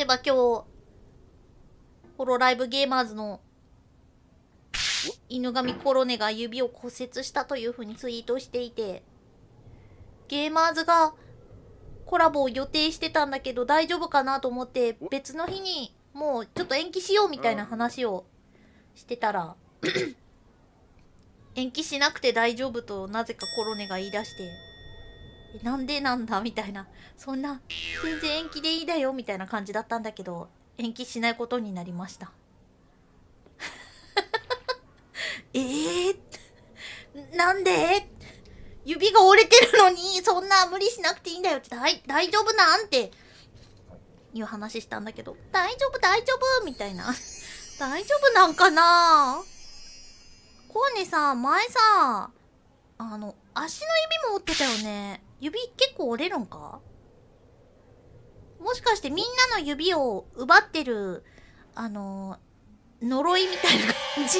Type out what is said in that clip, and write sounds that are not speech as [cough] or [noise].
例えば今日、ホロライブゲーマーズの犬神コロネが指を骨折したというふうにツイートしていて、ゲーマーズがコラボを予定してたんだけど大丈夫かなと思って別の日にもうちょっと延期しようみたいな話をしてたら [clears throat] 延期しなくて大丈夫となぜかコロネが言い出してなんでなんだみたいなそんな全然延期でいいだよみたいな感じだったんだけど延期しないことになりました [laughs] えー、なんで指が折れてるのにそんな無理しなくていいんだよって大大丈夫なんていう話したんだけど大丈夫大丈夫みたいな大丈夫なんかなコーネさん、前さあの足の指も折ってたよね指結構折れるんかもしかしてみんなの指を奪ってるあの呪いみたいな感じ